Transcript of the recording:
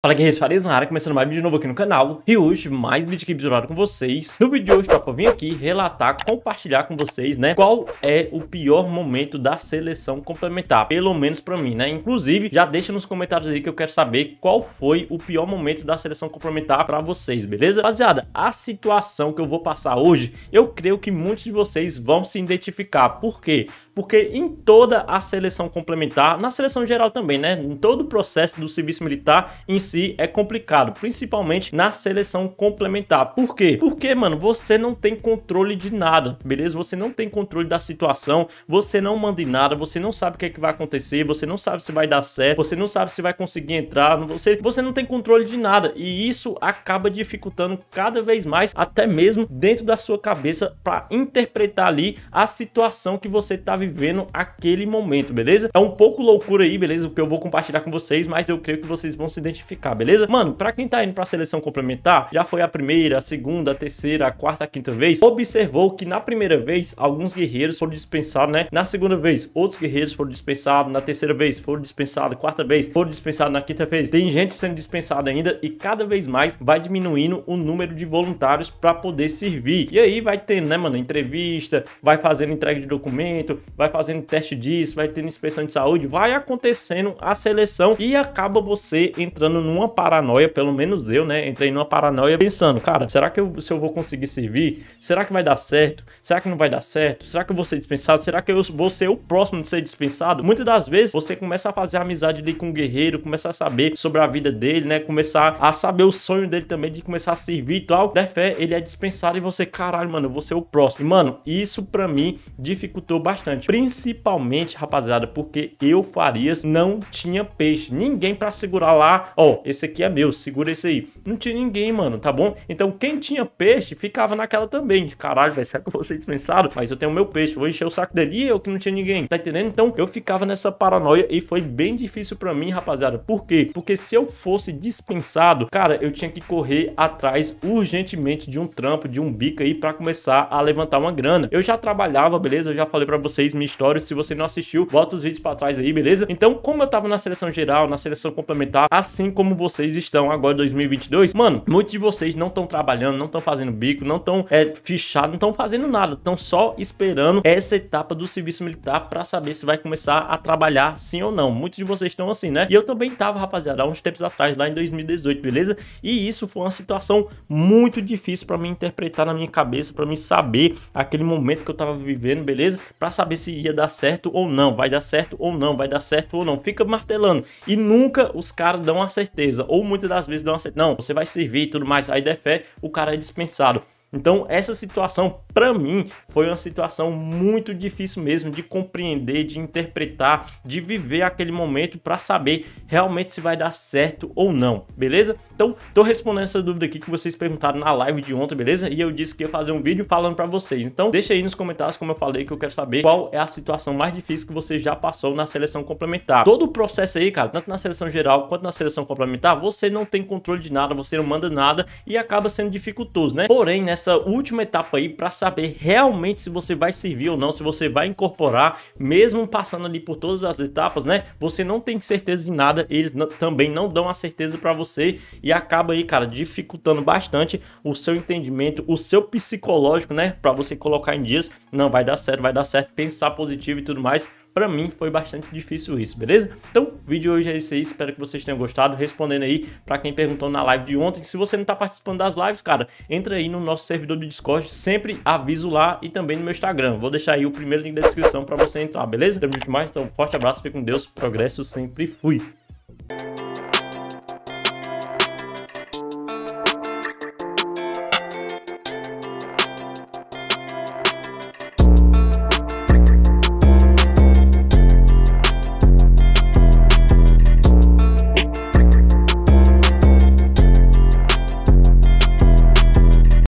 Fala guerreiros, Farias área começando mais vídeo novo aqui no canal E hoje mais vídeo aqui visualizado com vocês No vídeo de hoje, tropa, eu vim aqui relatar, compartilhar com vocês, né Qual é o pior momento da seleção complementar Pelo menos pra mim, né Inclusive, já deixa nos comentários aí que eu quero saber Qual foi o pior momento da seleção complementar pra vocês, beleza? Rapaziada, a situação que eu vou passar hoje Eu creio que muitos de vocês vão se identificar Por quê? porque em toda a seleção complementar, na seleção geral também, né? Em todo o processo do serviço militar em si é complicado, principalmente na seleção complementar. Por quê? Porque, mano, você não tem controle de nada, beleza? Você não tem controle da situação, você não manda em nada, você não sabe o que, é que vai acontecer, você não sabe se vai dar certo, você não sabe se vai conseguir entrar, você, você não tem controle de nada. E isso acaba dificultando cada vez mais, até mesmo dentro da sua cabeça, para interpretar ali a situação que você tá vivendo vivendo aquele momento, beleza? É um pouco loucura aí, beleza? O que eu vou compartilhar com vocês, mas eu creio que vocês vão se identificar, beleza? Mano, pra quem tá indo pra seleção complementar, já foi a primeira, a segunda, a terceira, a quarta, a quinta vez, observou que na primeira vez, alguns guerreiros foram dispensados, né? Na segunda vez, outros guerreiros foram dispensados, na terceira vez, foram dispensados, quarta vez, foram dispensados, na quinta vez, tem gente sendo dispensada ainda e cada vez mais vai diminuindo o número de voluntários para poder servir. E aí vai tendo, né, mano, entrevista, vai fazendo entrega de documento, vai fazendo teste disso, vai tendo inspeção de saúde, vai acontecendo a seleção e acaba você entrando numa paranoia, pelo menos eu, né? Entrei numa paranoia pensando, cara, será que eu, se eu vou conseguir servir? Será que vai dar certo? Será que não vai dar certo? Será que eu vou ser dispensado? Será que eu vou ser o próximo de ser dispensado? Muitas das vezes você começa a fazer amizade ali com o guerreiro, começa a saber sobre a vida dele, né? Começar a saber o sonho dele também de começar a servir e tal. Da fé, ele é dispensado e você, caralho, mano, eu vou ser o próximo. E, mano, isso para mim dificultou bastante. Principalmente, rapaziada, porque eu farias não tinha peixe. Ninguém para segurar lá. Ó, oh, esse aqui é meu, segura esse aí. Não tinha ninguém, mano, tá bom? Então quem tinha peixe ficava naquela também. Caralho, vai ser que vocês dispensado? Mas eu tenho meu peixe, vou encher o saco dele e eu que não tinha ninguém. Tá entendendo? Então eu ficava nessa paranoia e foi bem difícil para mim, rapaziada. Por quê? Porque se eu fosse dispensado, cara, eu tinha que correr atrás urgentemente de um trampo, de um bico aí para começar a levantar uma grana. Eu já trabalhava, beleza? Eu já falei para vocês mesmo Se você não assistiu, volta os vídeos para trás aí, beleza? Então, como eu tava na seleção geral, na seleção complementar, assim como vocês estão agora em 2022, mano, muitos de vocês não estão trabalhando, não estão fazendo bico, não estão é, fichados, não estão fazendo nada, estão só esperando essa etapa do serviço militar para saber se vai começar a trabalhar sim ou não. Muitos de vocês estão assim, né? E eu também tava, rapaziada, há uns tempos atrás, lá em 2018, beleza? E isso foi uma situação muito difícil para mim interpretar na minha cabeça, para mim saber aquele momento que eu tava vivendo, beleza? Para saber se se ia dar certo ou não, vai dar certo ou não, vai dar certo ou não. Fica martelando. E nunca os caras dão a certeza. Ou muitas das vezes dão a certeza. Não, você vai servir e tudo mais. Aí der fé, o cara é dispensado. Então, essa situação, para mim, foi uma situação muito difícil mesmo de compreender, de interpretar, de viver aquele momento para saber realmente se vai dar certo ou não, beleza? Então, tô respondendo essa dúvida aqui que vocês perguntaram na live de ontem, beleza? E eu disse que ia fazer um vídeo falando para vocês. Então, deixa aí nos comentários, como eu falei, que eu quero saber qual é a situação mais difícil que você já passou na seleção complementar. Todo o processo aí, cara, tanto na seleção geral quanto na seleção complementar, você não tem controle de nada, você não manda nada e acaba sendo dificultoso, né? Porém, né? nessa última etapa aí para saber realmente se você vai servir ou não, se você vai incorporar, mesmo passando ali por todas as etapas, né? Você não tem certeza de nada, eles também não dão a certeza para você e acaba aí, cara, dificultando bastante o seu entendimento, o seu psicológico, né, para você colocar em dias, não vai dar certo, vai dar certo, pensar positivo e tudo mais para mim foi bastante difícil isso, beleza? Então, o vídeo hoje é esse aí, espero que vocês tenham gostado, respondendo aí para quem perguntou na live de ontem. Se você não tá participando das lives, cara, entra aí no nosso servidor do Discord, sempre aviso lá e também no meu Instagram. Vou deixar aí o primeiro link da descrição para você entrar, beleza? Tamo junto mais, então forte abraço, fique com Deus, progresso sempre fui.